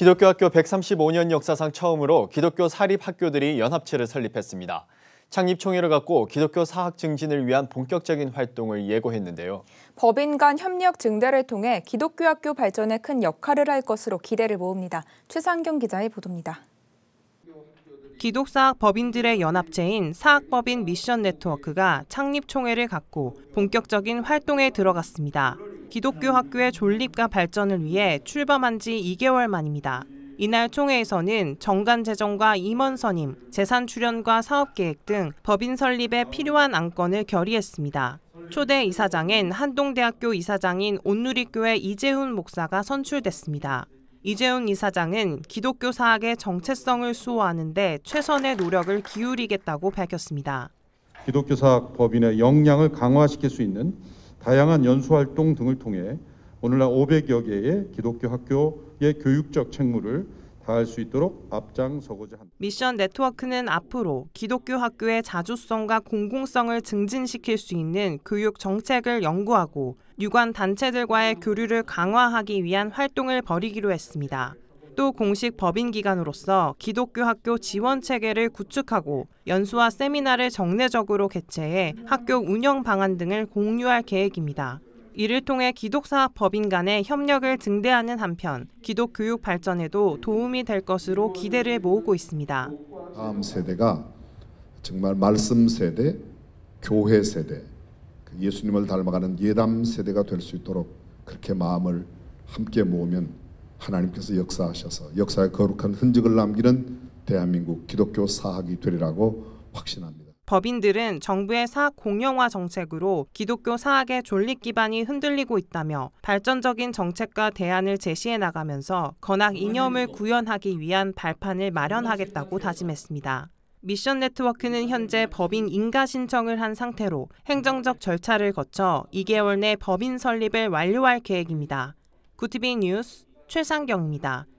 기독교 학교 135년 역사상 처음으로 기독교 사립 학교들이 연합체를 설립했습니다. 창립 총회를 갖고 기독교 사학 증진을 위한 본격적인 활동을 예고했는데요. 법인 간 협력 증대를 통해 기독교 학교 발전에 큰 역할을 할 것으로 기대를 모읍니다. 최상경 기자의 보도입니다. 기독사학 법인들의 연합체인 사학법인 미션 네트워크가 창립 총회를 갖고 본격적인 활동에 들어갔습니다. 기독교 학교의 존립과 발전을 위해 출범한 지 2개월 만입니다. 이날 총회에서는 정관 재정과 임원 선임, 재산 출연과 사업 계획 등 법인 설립에 필요한 안건을 결의했습니다. 초대 이사장엔 한동대학교 이사장인 온누리교회 이재훈 목사가 선출됐습니다. 이재훈 이사장은 기독교 사학의 정체성을 수호하는데 최선의 노력을 기울이겠다고 밝혔습니다. 기독교 사학 법인의 역량을 강화시킬 수 있는 다양한 연수활동 등을 통해 오늘날 500여 개의 기독교 학교의 교육적 책무를 다할 수 있도록 앞장서고자 합니다. 미션 네트워크는 앞으로 기독교 학교의 자주성과 공공성을 증진시킬 수 있는 교육 정책을 연구하고 유관 단체들과의 교류를 강화하기 위한 활동을 벌이기로 했습니다. 또 공식 법인 기관으로서 기독교 학교 지원 체계를 구축하고 연수와 세미나를 정례적으로 개최해 학교 운영 방안 등을 공유할 계획입니다. 이를 통해 기독사학 법인 간의 협력을 증대하는 한편 기독 교육 발전에도 도움이 될 것으로 기대를 모으고 있습니다. 다음 세대가 정말 말씀 세대, 교회 세대, 그 예수님을 닮아가는 예담 세대가 될 수 있도록 그렇게 마음을 함께 모으면 하나님께서 역사하셔서 역사의 거룩한 흔적을 남기는 대한민국 기독교 사학이 되리라고 확신합니다. 법인들은 정부의 사학 공영화 정책으로 기독교 사학의 존립 기반이 흔들리고 있다며 발전적인 정책과 대안을 제시해 나가면서 건학 이념을 구현하기 위한 발판을 마련하겠다고 다짐했습니다. 미션 네트워크는 현재 법인 인가 신청을 한 상태로 행정적 절차를 거쳐 2개월 내 법인 설립을 완료할 계획입니다. 구티비 뉴스 최상경입니다.